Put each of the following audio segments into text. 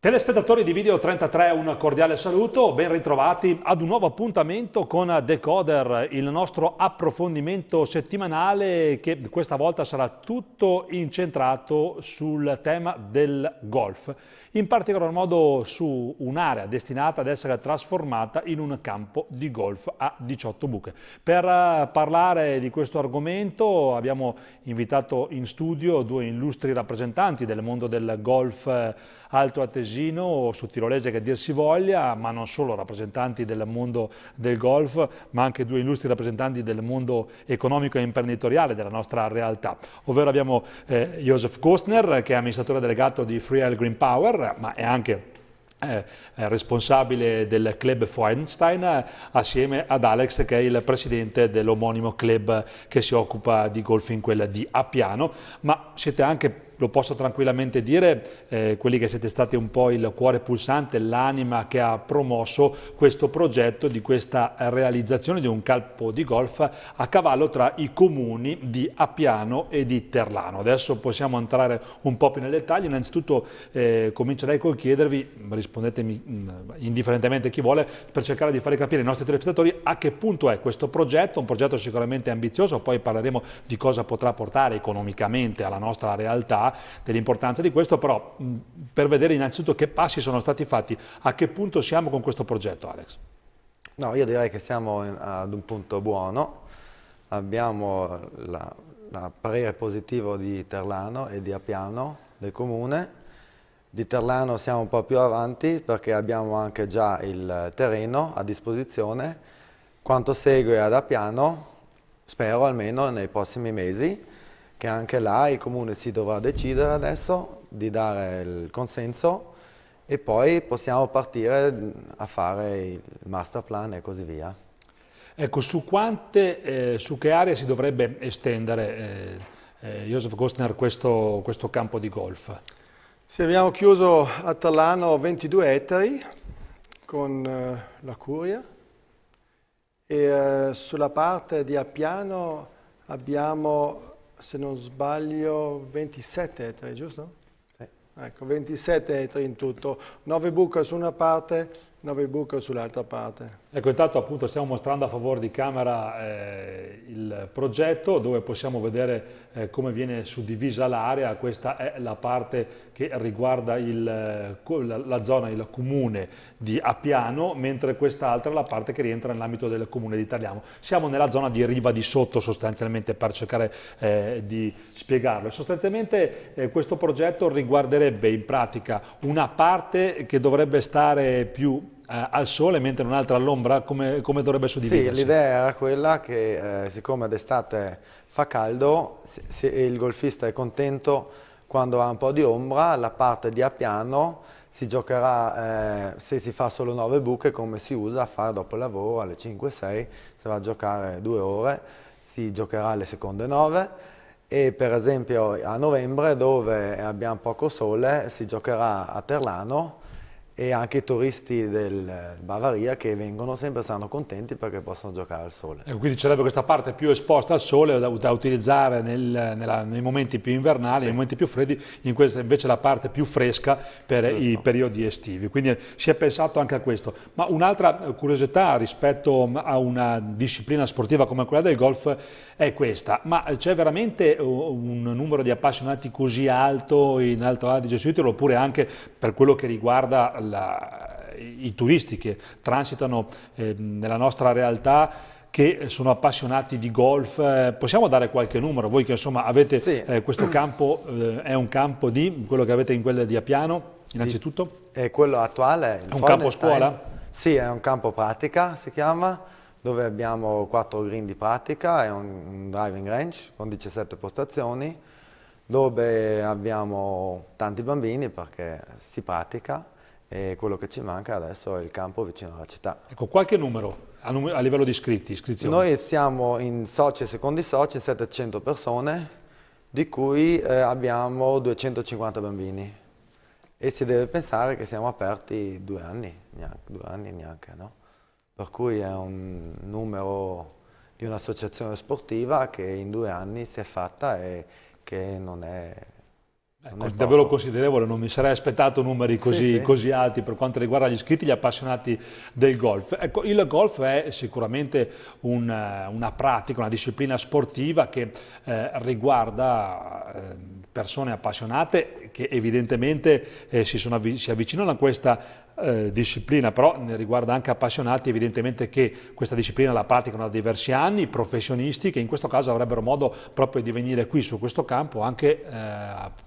Telespettatori di Video 33 un cordiale saluto, ben ritrovati ad un nuovo appuntamento con Decoder, il nostro approfondimento settimanale che questa volta sarà tutto incentrato sul tema del golf in particolar modo su un'area destinata ad essere trasformata in un campo di golf a 18 buche. Per eh, parlare di questo argomento abbiamo invitato in studio due illustri rappresentanti del mondo del golf eh, alto atesino o su tirolese che dir si voglia, ma non solo rappresentanti del mondo del golf, ma anche due illustri rappresentanti del mondo economico e imprenditoriale della nostra realtà. Ovvero abbiamo eh, Josef Kostner, che è amministratore delegato di Free Hell Green Power, Tor, ma è anche eh, eh, responsabile del club Feinstein eh, assieme ad Alex che è il presidente dell'omonimo club che si occupa di golf in quella di Appiano ma siete anche lo posso tranquillamente dire, eh, quelli che siete stati un po' il cuore pulsante, l'anima che ha promosso questo progetto di questa realizzazione di un campo di golf a cavallo tra i comuni di Appiano e di Terlano. Adesso possiamo entrare un po' più nei dettagli, innanzitutto eh, comincerei col chiedervi, rispondetemi mh, mm, indifferentemente chi vuole, per cercare di fare capire ai nostri telespettatori a che punto è questo progetto, un progetto sicuramente ambizioso, poi parleremo di cosa potrà portare economicamente alla nostra realtà, dell'importanza di questo, però per vedere innanzitutto che passi sono stati fatti, a che punto siamo con questo progetto Alex? No, io direi che siamo ad un punto buono, abbiamo il parere positivo di Terlano e di Appiano del Comune, di Terlano siamo un po' più avanti perché abbiamo anche già il terreno a disposizione, quanto segue ad Appiano spero almeno nei prossimi mesi, che anche là il comune si dovrà decidere adesso di dare il consenso e poi possiamo partire a fare il master plan e così via. Ecco, su quante, eh, su che area si dovrebbe estendere, eh, eh, Josef Gostner, questo, questo, campo di golf? Sì, abbiamo chiuso a Talano 22 ettari con eh, la curia e eh, sulla parte di Appiano abbiamo se non sbaglio, 27 ettari, giusto? Sì. Ecco, 27 ettari in tutto, 9 buche su una parte, 9 buche sull'altra parte. Ecco, intanto appunto stiamo mostrando a favore di camera eh, il progetto dove possiamo vedere eh, come viene suddivisa l'area, questa è la parte che riguarda il, eh, la, zona, il comune di Appiano, mentre quest'altra è la parte che rientra nell'ambito del comune di Italiano. Siamo nella zona di riva di sotto sostanzialmente per cercare eh, di spiegarlo. E sostanzialmente eh, questo progetto riguarderebbe in pratica una parte che dovrebbe stare più eh, al sole mentre un'altra all'ombra, come, come, dovrebbe suddividersi? Sì, l'idea era quella che eh, siccome d'estate fa caldo, se, se il golfista è contento quando ha un po' di ombra, la parte di a piano si giocherà, eh, se si fa solo 9 buche, come si usa a fare dopo il lavoro alle 5-6, si va a giocare 2 ore, si giocherà alle seconde 9 e per esempio a novembre dove abbiamo poco sole si giocherà a Terlano e anche i turisti del Bavaria che vengono sempre saranno contenti perché possono giocare al sole. E ecco, quindi sarebbe questa parte più esposta al sole da, da utilizzare nel, nella, nei momenti più invernali, sì. nei momenti più freddi, in questa, invece la parte più fresca per Giusto. i periodi estivi. Quindi eh, si è pensato anche a questo. Ma un'altra eh, curiosità rispetto mm, a una disciplina sportiva come quella del golf è questa. Ma eh, c'è veramente un numero di appassionati così alto in Alto Adige Suitolo oppure anche per quello che riguarda alla, i turisti che transitano eh, nella nostra realtà che sono appassionati di golf, eh, possiamo dare qualche numero? Voi che insomma avete sì. eh, questo campo, eh, è un campo di quello che avete in quella di Appiano, innanzitutto? È quello attuale. è un campo scuola? Sì, è un campo pratica, si chiama, dove abbiamo 4 green di pratica è un driving range con 17 postazioni dove abbiamo tanti bambini perché si pratica e quello che ci manca adesso è il campo vicino alla città. Ecco, qualche numero a, num a livello di iscritti, iscrizioni? Noi siamo in soci e secondi soci 700 persone, di cui eh, abbiamo 250 bambini e si deve pensare che siamo aperti due anni, neanche, due anni neanche, no? Per cui è un numero di un'associazione sportiva che in due anni si è fatta e che non è Ecco, davvero considerevole, non mi sarei aspettato numeri così, sì, sì. così, alti per quanto riguarda gli iscritti, gli appassionati del golf. Ecco, il golf è sicuramente un, eh, una pratica, una disciplina sportiva che eh, riguarda eh, persone appassionate che evidentemente eh, si, avvi si avvicinano a questa eh, disciplina, però ne riguarda anche appassionati, evidentemente che questa disciplina la praticano da diversi anni, professionisti che in questo caso avrebbero modo proprio di venire qui su questo campo anche eh,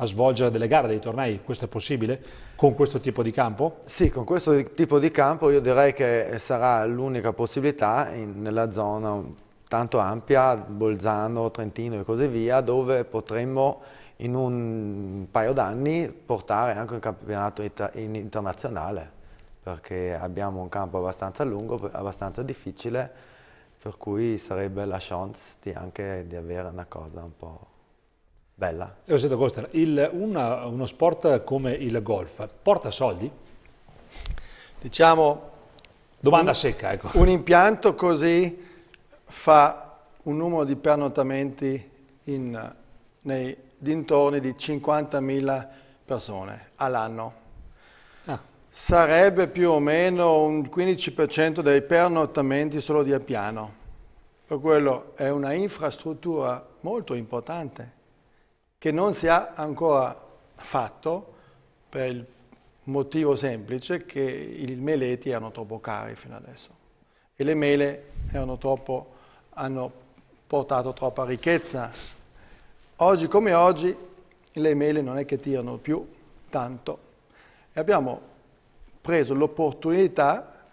a svolgere delle gare, dei tornei, questo è possibile con questo tipo di campo? Sì, con questo tipo di campo io direi che sarà l'unica possibilità in, nella zona tanto ampia, Bolzano, Trentino e così via, dove potremmo in un paio d'anni portare anche un campionato in internazionale, perché abbiamo un campo abbastanza lungo, abbastanza difficile, per cui sarebbe la chance di anche di avere una cosa un po' Bella. Eh, sento, Costa, il, una, uno sport come il golf porta soldi? Diciamo... Domanda un, secca, ecco. Un impianto così fa un numero di pernottamenti in, nei dintorni di 50.000 persone all'anno. Ah. Sarebbe più o meno un 15% dei pernottamenti solo di Appiano. Per quello è una infrastruttura molto importante che non si è ancora fatto per il motivo semplice che i meleti erano troppo cari fino adesso e le mele troppo, hanno portato troppa ricchezza. Oggi come oggi le mele non è che tirano più tanto e abbiamo preso l'opportunità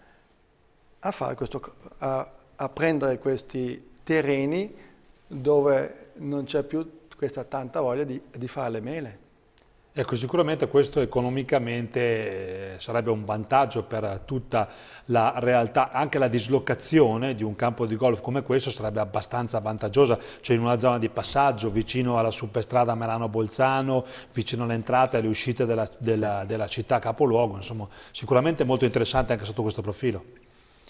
a, questo, a, a prendere questi terreni dove non c'è più questa tanta voglia di, di fare le mele. Ecco, sicuramente questo economicamente eh, sarebbe un vantaggio per tutta la realtà, anche la dislocazione di un campo di golf come questo sarebbe abbastanza vantaggiosa, cioè in una zona di passaggio vicino alla superstrada Merano-Bolzano, vicino all'entrata e alle uscite della, della, della città capoluogo, insomma sicuramente molto interessante anche sotto questo profilo.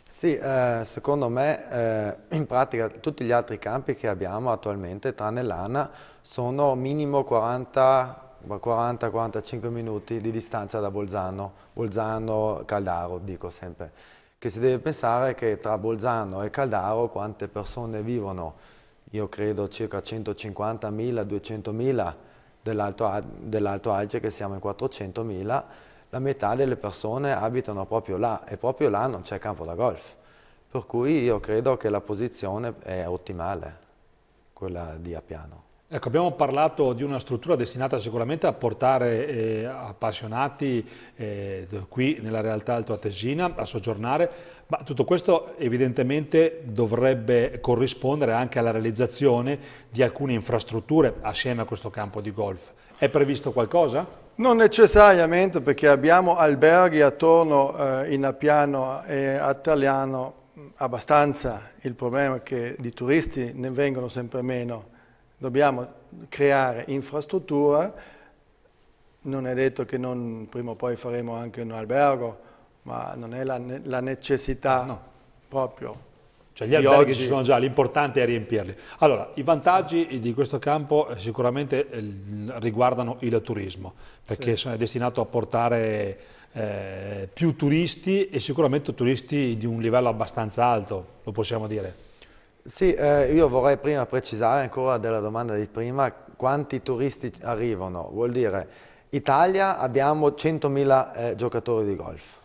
Sì, eh, secondo me eh, in pratica tutti gli altri campi che abbiamo attualmente, tranne l'ANA, sono minimo 40-45 minuti di distanza da Bolzano, Bolzano-Caldaro dico sempre, che si deve pensare che tra Bolzano e Caldaro quante persone vivono, io credo circa 150.000-200.000 dell'Alto dell Adige che siamo in 400.000, la metà delle persone abitano proprio là e proprio là non c'è campo da golf. Per cui io credo che la posizione è ottimale, quella di Appiano. Ecco, abbiamo parlato di una struttura destinata sicuramente a portare eh, appassionati eh, qui nella realtà altoatesina a soggiornare, ma tutto questo evidentemente dovrebbe corrispondere anche alla realizzazione di alcune infrastrutture assieme a questo campo di golf. È previsto qualcosa? Non necessariamente perché abbiamo alberghi attorno eh, in Appiano e a Taliano abbastanza, il problema è che di turisti ne vengono sempre meno. Dobbiamo creare infrastruttura, non è detto che non, prima o poi faremo anche un albergo, ma non è la, la necessità no. proprio cioè gli alberghi oggi... ci sono già, l'importante è riempirli. Allora, i vantaggi sì. di questo campo eh, sicuramente eh, riguardano il turismo, perché sì. è destinato a portare eh, più turisti e sicuramente turisti di un livello abbastanza alto, lo possiamo dire. Sì, eh, io vorrei prima precisare ancora della domanda di prima, quanti turisti arrivano? Vuol dire, Italia abbiamo 100.000 eh, giocatori di golf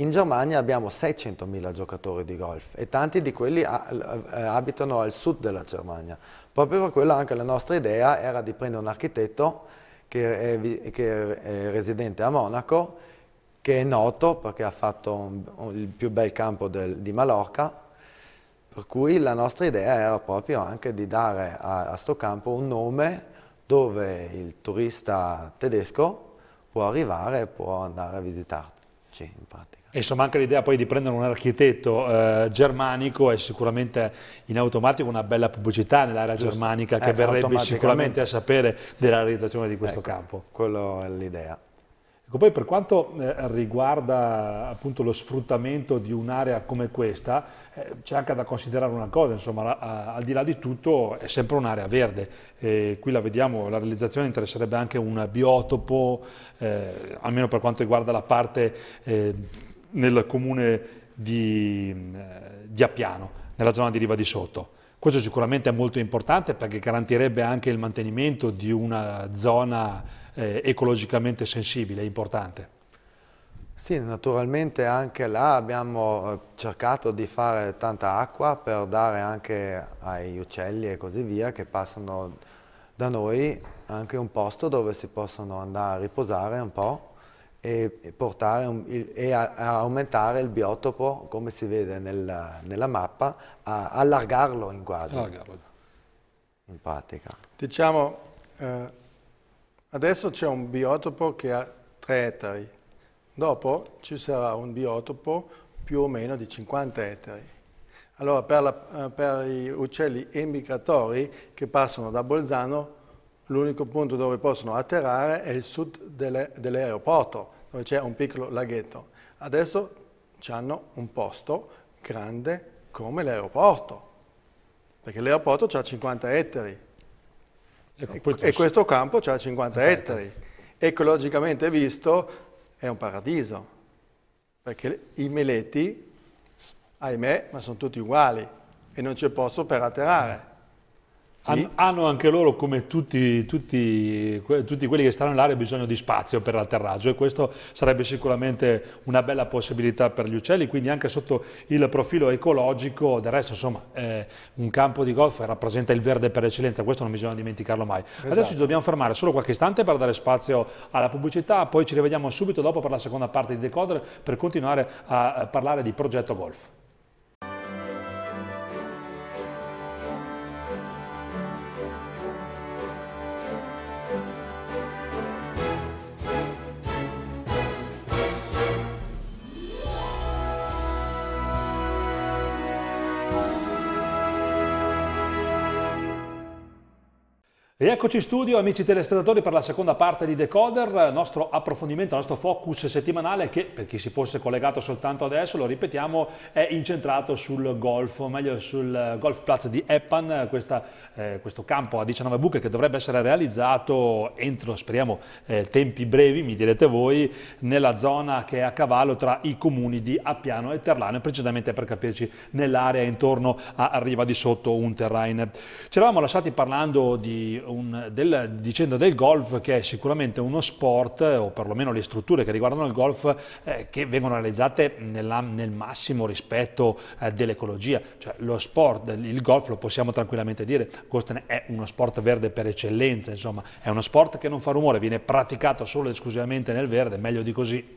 in Germania abbiamo 600.000 giocatori di golf e tanti di quelli eh, abitano al sud della Germania. Proprio per quello anche la nostra idea era di prendere un architetto che è, che è residente a Monaco, che è noto perché ha fatto un, un, il più bel campo del, di Mallorca, per cui la nostra idea era proprio anche di dare a, questo campo un nome dove il turista tedesco può arrivare e può andare a visitarci in pratica insomma anche l'idea poi di prendere un architetto eh, germanico è sicuramente in automatico una bella pubblicità nell'area germanica che eh, verrebbe sicuramente a sapere sì. della realizzazione di questo ecco, campo. Quello è l'idea. Ecco, poi per quanto eh, riguarda appunto lo sfruttamento di un'area come questa, eh, c'è anche da considerare una cosa, insomma, la, a, al di là di tutto è sempre un'area verde. E qui la vediamo, la realizzazione interesserebbe anche un biotopo, eh, almeno per quanto riguarda la parte eh, nel comune di, eh, di Appiano, nella zona di Riva di Sotto. Questo sicuramente è molto importante perché garantirebbe anche il mantenimento di una zona eh, ecologicamente sensibile e importante. Sì, naturalmente anche là abbiamo eh, cercato di fare tanta acqua per dare anche agli uccelli e così via che passano da noi anche un posto dove si possono andare a riposare un po' e, portare un, e a, a aumentare il biotopo, come si vede nel, nella mappa, a allargarlo in quasi. Allargarlo. In pratica. Diciamo, eh, adesso c'è un biotopo che ha 3 ettari, dopo ci sarà un biotopo più o meno di 50 ettari. Allora per, la, eh, per, gli uccelli emigratori che passano da Bolzano l'unico punto dove possono atterrare è il sud delle, dell'aeroporto, dove c'è un piccolo laghetto. Adesso hanno un posto grande come l'aeroporto, perché l'aeroporto ha 50 ettari e, e questo campo ha 50 okay. ettari. Ecologicamente visto è un paradiso, perché i meleti, ahimè, ma sono tutti uguali e non c'è posto per atterrare. An- hanno anche loro, come tutti, tutti, tutti quelli che stanno in bisogno di spazio per l'atterraggio e questo sarebbe sicuramente una bella possibilità per gli uccelli, quindi anche sotto il profilo ecologico, del resto insomma eh, un campo di golf rappresenta il verde per eccellenza, questo non bisogna dimenticarlo mai. Esatto. Adesso ci dobbiamo fermare solo qualche istante per dare spazio alla pubblicità, poi ci rivediamo subito dopo per la seconda parte di Decoder per continuare a eh, parlare di progetto golf. Rieccoci in studio amici telespettatori per la seconda parte di Decoder, eh, nostro approfondimento, nostro focus settimanale che per chi si fosse collegato soltanto adesso, lo ripetiamo, è incentrato sul golf, o meglio sul eh, golf golfplatz di Eppan, eh, questa, eh, questo campo a 19 buche che dovrebbe essere realizzato entro, speriamo, eh, tempi brevi, mi direte voi, nella zona che è a cavallo tra i comuni di Appiano e Terlano, precisamente per capirci nell'area intorno a Riva di Sotto un terrain. Ci eravamo lasciati parlando di un un, del, dicendo del golf che è sicuramente uno sport, o perlomeno le strutture che riguardano il golf, eh, che vengono realizzate nella, nel massimo rispetto eh, dell'ecologia. Cioè, lo sport, il golf lo possiamo tranquillamente dire, Gosten è uno sport verde per eccellenza, insomma, è uno sport che non fa rumore, viene praticato solo ed esclusivamente nel verde, meglio di così.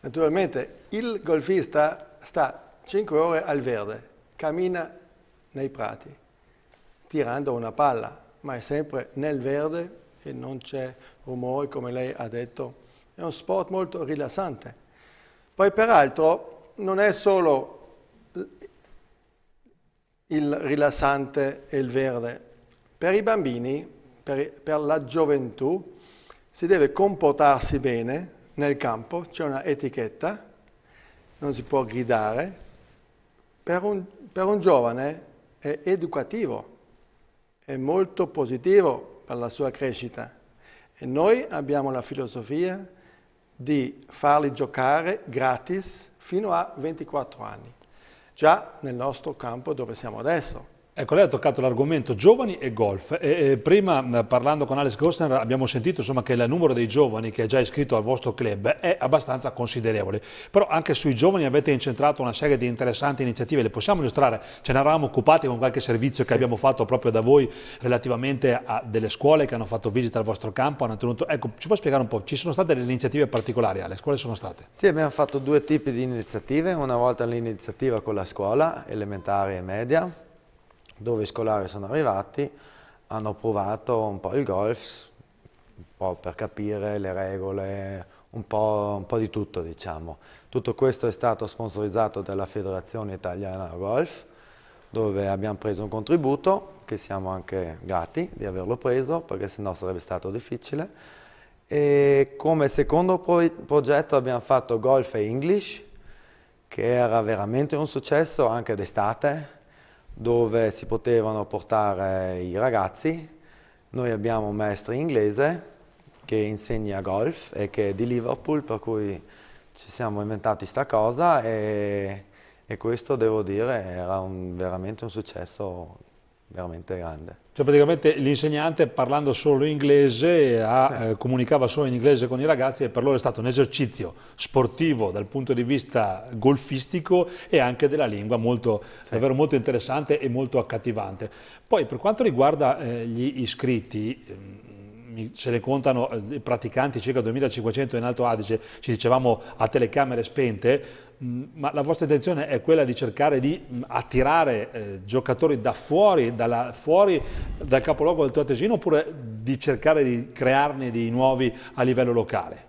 Naturalmente il golfista sta 5 ore al verde, cammina nei prati, tirando una palla, ma è sempre nel verde e non c'è rumore, come lei ha detto. È uno sport molto rilassante. Poi peraltro non è solo il rilassante e il verde. Per i bambini, per, per la gioventù, si deve comportarsi bene nel campo, c'è una etichetta, non si può gridare. Per un, per un giovane è educativo è molto positivo per la sua crescita. E noi abbiamo la filosofia di farli giocare gratis fino a 24 anni, già nel nostro campo dove siamo adesso. Ecco, lei ha toccato l'argomento giovani e golf. E, e prima, eh, parlando con Alex Gossner, abbiamo sentito insomma, che il numero dei giovani che è già iscritto al vostro club è abbastanza considerevole. Però anche sui giovani avete incentrato una serie di interessanti iniziative, le possiamo illustrare? Ce ne eravamo occupati con qualche servizio sì. che abbiamo fatto proprio da voi relativamente a delle scuole che hanno fatto visita al vostro campo. Tenuto... Ecco, ci può spiegare un po'? Ci sono state delle iniziative particolari, Alex? Quali sono state? Sì, abbiamo fatto due tipi di iniziative. Una volta l'iniziativa con la scuola, elementare e media dove i scolari sono arrivati, hanno provato un po' il golf, un po' per capire le regole, un po', un po', di tutto diciamo. Tutto questo è stato sponsorizzato dalla Federazione Italiana Golf, dove abbiamo preso un contributo, che siamo anche grati di averlo preso, perché sennò sarebbe stato difficile. E come secondo pro progetto abbiamo fatto Golf e English, che era veramente un successo anche d'estate, dove si potevano portare i ragazzi. Noi abbiamo un maestro inglese che insegna golf e che è di Liverpool, per cui ci siamo inventati sta cosa e, e questo devo dire era un, veramente un successo veramente grande. Cioè praticamente l'insegnante parlando solo inglese ha, sì. eh, comunicava solo in inglese con i ragazzi e per loro è stato un esercizio sportivo dal punto di vista golfistico e anche della lingua molto, sì. davvero molto interessante e molto accattivante. Poi per quanto riguarda eh, gli iscritti, ehm, se ne contano eh, i praticanti circa 2500 in Alto Adige, ci dicevamo a telecamere spente, Mm, ma la vostra intenzione è quella di cercare di mm, attirare eh, giocatori da fuori, dalla, fuori dal capoluogo del Toatesino oppure di cercare di crearne di nuovi a livello locale?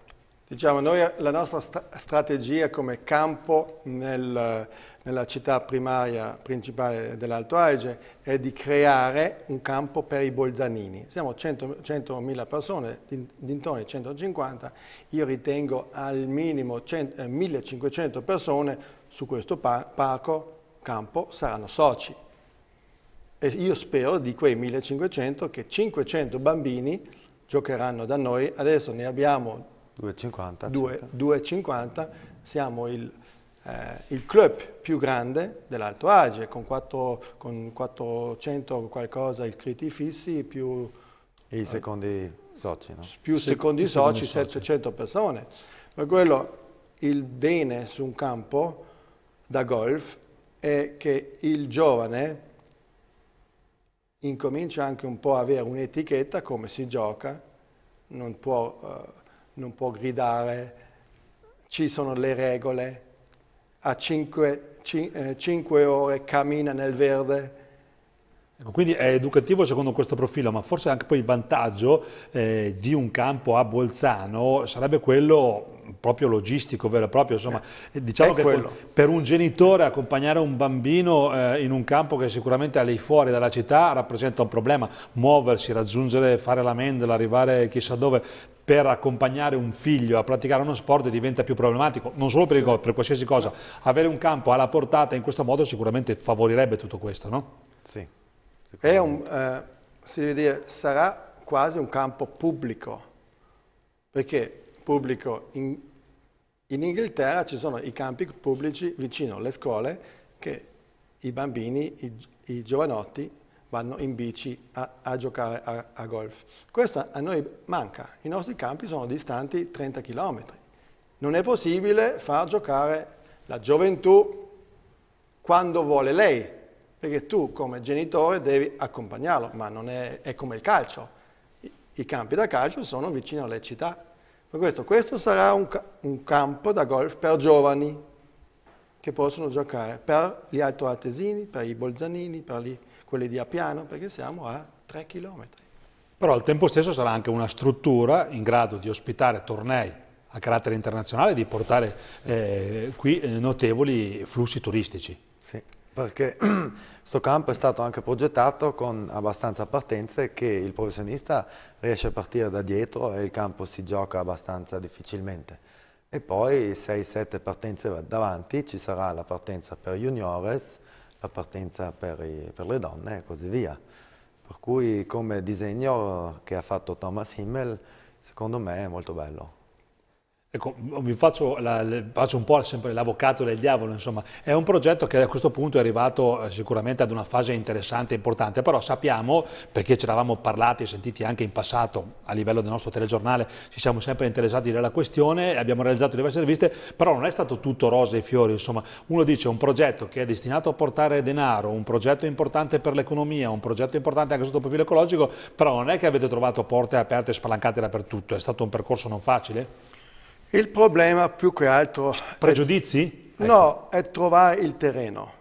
Diciamo, noi la nostra st strategia come campo nel, nella città primaria principale dell'Alto Aige è di creare un campo per i bolzanini. Siamo 100.000 persone, dintorni 150, io ritengo al minimo 100, eh, 1500 persone su questo par parco, campo, saranno soci. E io spero di quei 1500 che 500 bambini giocheranno da noi, adesso ne abbiamo 2,50. 2,50. Siamo il, eh, il, club più grande dell'Alto Adige, con, 4, con 400 qualcosa iscritti fissi, più... I secondi soci, no? Più secondi Se, soci, secondi 700 persone. Per quello il bene su un campo da golf è che il giovane incomincia anche un po' a avere un'etichetta come si gioca, non può... Eh, non può gridare, ci sono le regole, a 5, eh, ore cammina nel verde, Ecco, quindi è educativo secondo questo profilo, ma forse anche poi il vantaggio eh, di un campo a Bolzano sarebbe quello proprio logistico vero e proprio, insomma, eh, diciamo che quello. per un genitore accompagnare un bambino eh, in un campo che sicuramente è lì fuori dalla città rappresenta un problema, muoversi, raggiungere, fare la mendola, arrivare chissà dove, per accompagnare un figlio a praticare uno sport diventa più problematico, non solo per sì. il per qualsiasi cosa, avere un campo alla portata in questo modo sicuramente favorirebbe tutto questo, no? Sì. Un, eh, si deve dire, sarà quasi un campo pubblico, perché pubblico in, in Inghilterra ci sono i campi pubblici vicino alle scuole che i bambini, i, i giovanotti vanno in bici a, a giocare a, a, golf. Questo a noi manca, i nostri campi sono distanti 30 km. Non è possibile far giocare la gioventù quando vuole lei, perché tu come genitore devi accompagnarlo, ma non è, è come il calcio. I, I, campi da calcio sono vicino alle città. Per questo, questo sarà un, un campo da golf per giovani che possono giocare, per gli altoatesini, per i bolzanini, per gli, quelli di Appiano, perché siamo a 3 chilometri. Però al tempo stesso sarà anche una struttura in grado di ospitare tornei a carattere internazionale e di portare eh, qui eh, notevoli flussi turistici. Sì perché questo campo è stato anche progettato con abbastanza partenze che il professionista riesce a partire da dietro e il campo si gioca abbastanza difficilmente. E poi 6-7 partenze davanti, ci sarà la partenza per juniores, la partenza per, i, per le donne e così via. Per cui come disegno che ha fatto Thomas Himmel, secondo me è molto bello. Ecco, vi faccio, la, faccio, un po' sempre l'avvocato del diavolo, insomma, è un progetto che a questo punto è arrivato eh, sicuramente ad una fase interessante e importante, però sappiamo, perché ce l'avamo parlati e sentiti anche in passato a livello del nostro telegiornale, ci siamo sempre interessati della questione, abbiamo realizzato diverse riviste, però non è stato tutto rose e fiori, insomma, uno dice un progetto che è destinato a portare denaro, un progetto importante per l'economia, un progetto importante anche sotto il profilo ecologico, però non è che avete trovato porte aperte e spalancate dappertutto, è stato un percorso non facile? Il problema più che altro... Pregiudizi? È, ecco. no, è trovare il terreno.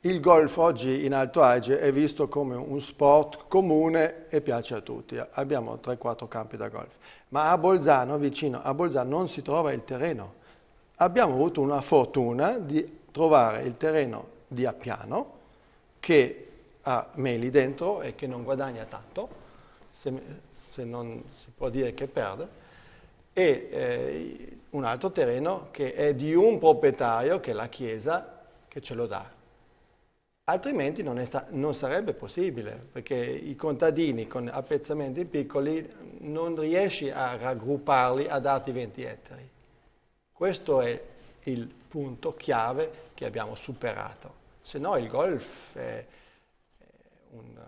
Il golf oggi in Alto Adige è visto come un sport comune e piace a tutti. Abbiamo 3-4 campi da golf. Ma a Bolzano, vicino a Bolzano, non si trova il terreno. Abbiamo avuto una fortuna di trovare il terreno di Appiano, che ha meli dentro e che non guadagna tanto, se, se non si può dire che perde, e eh, un altro terreno che è di un proprietario, che è la Chiesa, che ce lo dà. Altrimenti non, non sarebbe possibile, perché i contadini con appezzamenti piccoli non riesci a raggrupparli, a darti 20 ettari. Questo è il punto chiave che abbiamo superato. Se no il golf è, è, un,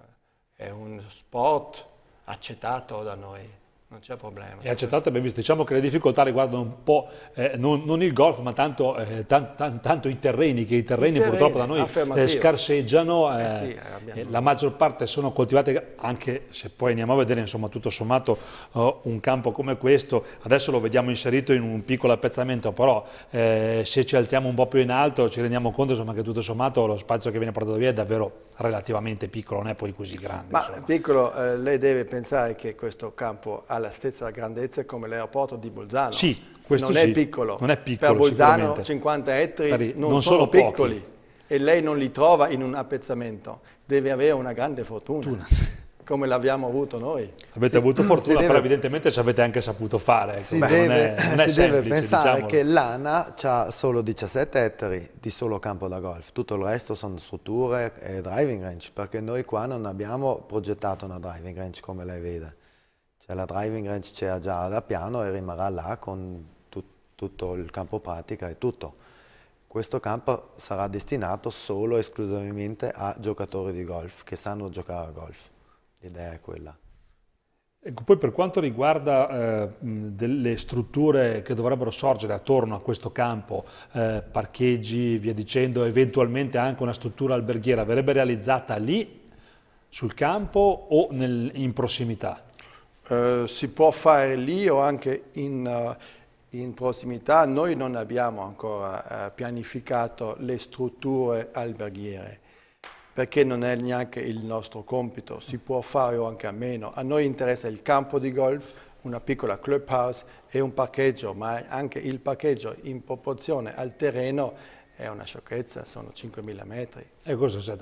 è un sport accettato da noi. Non c'è problema. È accettata ben vista. Diciamo che le difficoltà riguardano un po', eh, non, non, il golf, ma tanto, eh, tan, tan, tanto i terreni, che i terreni, terreni purtroppo da noi eh, scarseggiano. Eh eh, sì, abbiamo... Eh, la maggior parte sono coltivate, anche se poi andiamo a vedere, insomma, tutto sommato oh, un campo come questo, adesso lo vediamo inserito in un piccolo appezzamento, però se ci alziamo un po' più in alto ci rendiamo conto insomma, che tutto sommato lo spazio che viene portato via è davvero relativamente piccolo, non è poi così grande. Ma insomma. piccolo, eh, lei deve pensare che questo campo ha la stessa grandezza come l'aeroporto di Bolzano. Sì, questo non sì. È piccolo. Non è piccolo. Per Bolzano 50 ettari non, non, sono, sono piccoli pochi. e lei non li trova in un appezzamento, deve avere una grande fortuna. fortuna come l'abbiamo avuto noi. Avete si, avuto fortuna, deve, però evidentemente ci avete anche saputo fare. Ecco. Si, Beh, deve, è, si semplice, deve, pensare diciamolo. che l'ANA ha solo 17 ettari di solo campo da golf, tutto il resto sono strutture e driving range, perché noi qua non abbiamo progettato una driving range come lei vede. Cioè la driving range c'era già da piano e rimarrà là con tut, tutto il campo pratica e tutto. Questo campo sarà destinato solo e esclusivamente a giocatori di golf che sanno giocare a golf l'idea è quella. Ecco, poi per quanto riguarda eh, delle strutture che dovrebbero sorgere attorno a questo campo, eh, parcheggi, via dicendo, eventualmente anche una struttura alberghiera, verrebbe realizzata lì, sul campo o nel, in prossimità? Eh, si può fare lì o anche in, eh, in prossimità. Noi non abbiamo ancora eh, pianificato le strutture alberghiere perché non è neanche il nostro compito, si può fare o anche a meno. A noi interessa il campo di golf, una piccola clubhouse e un parcheggio, ma anche il parcheggio in proporzione al terreno è una sciocchezza, sono 5.000 metri. E cosa è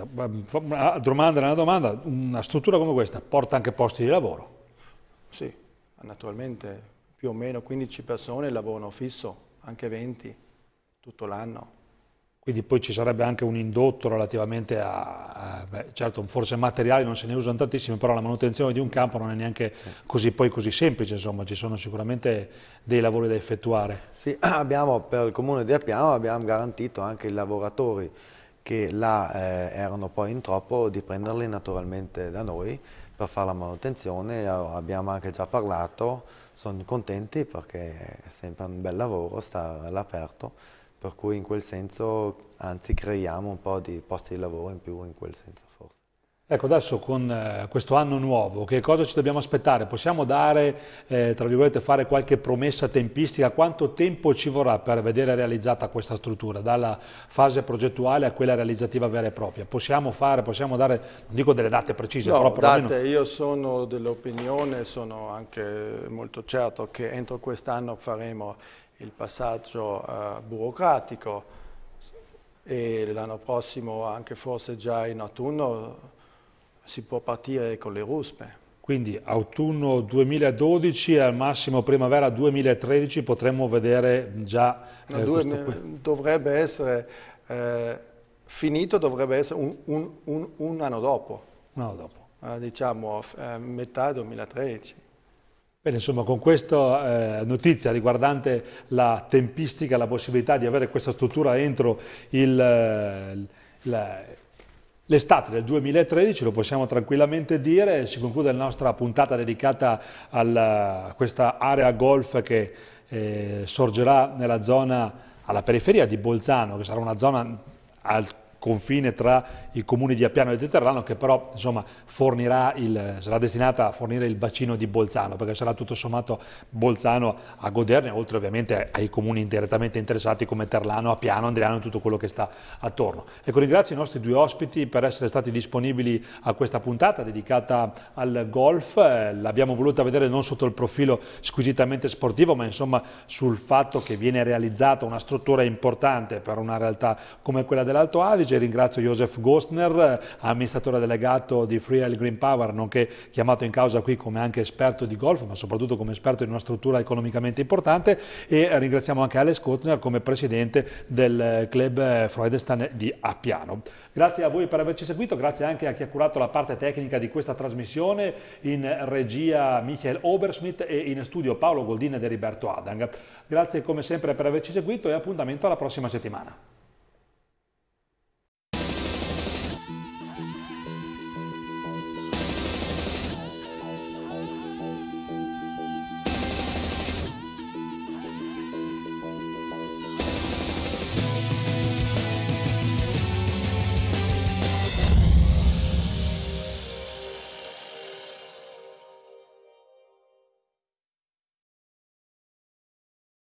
ah, domanda, una domanda, una struttura come questa porta anche posti di lavoro? Sì, naturalmente più o meno 15 persone lavorano fisso, anche 20 tutto l'anno quindi poi ci sarebbe anche un indotto relativamente a, a beh, certo forse materiali non se ne usano tantissimi, però la manutenzione di un campo non è neanche sì. così, poi così semplice, insomma ci sono sicuramente dei lavori da effettuare. Sì, abbiamo per il comune di Appiano abbiamo garantito anche i lavoratori che là eh, erano poi in troppo di prenderli naturalmente da noi per fare la manutenzione, eh, abbiamo anche già parlato, sono contenti perché è sempre un bel lavoro stare all'aperto per cui in quel senso anzi creiamo un po' di posti di lavoro in più in quel senso forse. Ecco, adesso con eh, questo anno nuovo, che cosa ci dobbiamo aspettare? Possiamo dare, eh, tra virgolette, fare qualche promessa tempistica? Quanto tempo ci vorrà per vedere realizzata questa struttura, dalla fase progettuale a quella realizzativa vera e propria? Possiamo fare, possiamo dare, non dico delle date precise, no, però perlomeno... date, io sono dell'opinione, sono anche molto certo che entro quest'anno faremo il passaggio eh, burocratico e l'anno prossimo, anche forse già in autunno, si può partire con le ruspe. Quindi autunno 2012 e al massimo primavera 2013 potremmo vedere già... Eh, due, dovrebbe essere eh, finito, dovrebbe essere un, un, un, un anno dopo. Anno dopo. Eh, diciamo eh, metà 2013. Bene, insomma, con questa eh, notizia riguardante la tempistica, la possibilità di avere questa struttura entro eh, eh, L'estate del 2013, lo possiamo tranquillamente dire, si conclude la nostra puntata dedicata alla, a questa area golf che eh, sorgerà nella zona, alla periferia di Bolzano, che sarà una zona al confine tra i comuni di Appiano e di che però insomma, il, sarà destinata a fornire il bacino di Bolzano perché sarà tutto sommato Bolzano a goderne oltre ovviamente ai comuni direttamente interessati come Terlano, Appiano, Andriano e tutto quello che sta attorno. Ecco ringrazio i nostri due ospiti per essere stati disponibili a questa puntata dedicata al golf, eh, l'abbiamo voluta vedere non sotto il profilo squisitamente sportivo ma insomma sul fatto che viene realizzata una struttura importante per una realtà come quella dell'Alto Adige messaggi ringrazio Josef Gostner, amministratore delegato di Free Hell Green Power, nonché chiamato in causa qui come anche esperto di golf, ma soprattutto come esperto in una struttura economicamente importante e ringraziamo anche Alex Gostner come presidente del club Freudestan di Appiano. Grazie a voi per averci seguito, grazie anche a chi ha curato la parte tecnica di questa trasmissione, in regia Michael Obersmith e in studio Paolo Goldin ed Heriberto Adang. Grazie come sempre per averci seguito e appuntamento alla prossima settimana.